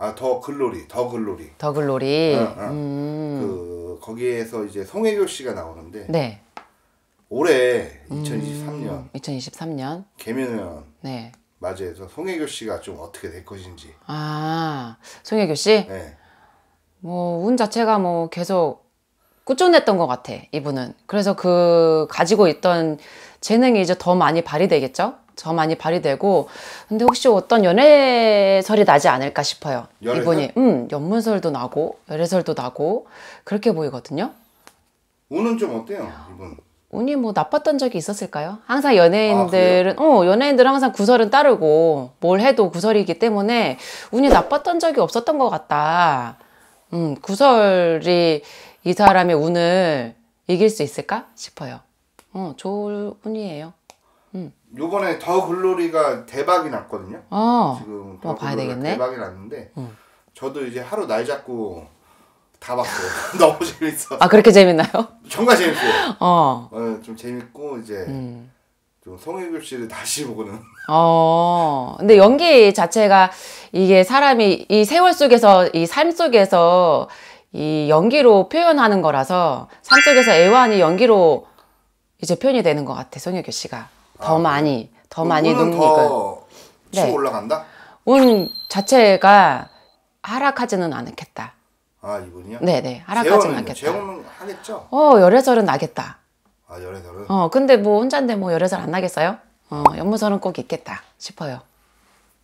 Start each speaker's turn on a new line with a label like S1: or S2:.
S1: 아더 글로리 더 글로리
S2: 더 글로리 응, 응. 음.
S1: 그 거기에서 이제 송혜교 씨가 나오는데 네. 올해 2023년 음.
S2: 2023년
S1: 개면연 네. 맞이해서 송혜교 씨가 좀 어떻게 될 것인지
S2: 아 송혜교 씨 네. 뭐운 자체가 뭐 계속 꾸준했던 것 같아 이분은 그래서 그 가지고 있던 재능이 이제 더 많이 발휘되겠죠 더 많이 발휘되고 근데 혹시 어떤 연애설이 나지 않을까 싶어요. 연애설? 이분이 음 연문설도 나고 연애설도 나고 그렇게 보이거든요.
S1: 운은 좀 어때요, 이분?
S2: 운이 뭐 나빴던 적이 있었을까요? 항상 연예인들은 아, 어 연예인들은 항상 구설은 따르고 뭘 해도 구설이기 때문에 운이 나빴던 적이 없었던 것 같다. 음 구설이 이 사람의 운을 이길 수 있을까 싶어요. 어 좋은 운이에요. 음.
S1: 요번에 더 글로리가 대박이 났거든요. 어. 지금 더 봐야 되겠네. 대박이 났는데 음. 저도 이제 하루 날 잡고 다 봤어요. 너무 재밌어. 아 그렇게 재밌나요? 정말 재밌어요. 어. 어. 좀 재밌고 이제 음. 좀 성혜교 씨를 다시 보고는.
S2: 어. 근데 연기 자체가 이게 사람이 이 세월 속에서 이 삶 속에서 이 연기로 표현하는 거라서 삶 속에서 애완이 연기로 이제 표현이 되는 것 같아 성혜교 씨가. 더 아, 많이 더 많이 눈이익 치고 네. 올라간다? 운 자체가 하락하지는 않겠다.
S1: 아 이분이요? 네네 네. 하락하지는 않겠다. 재혼은 하겠죠?
S2: 어 열애설은 나겠다.
S1: 아 열애설은? 어
S2: 근데 뭐 혼자인데 뭐 열애설 안 나겠어요? 어 연무설은 꼭 있겠다 싶어요.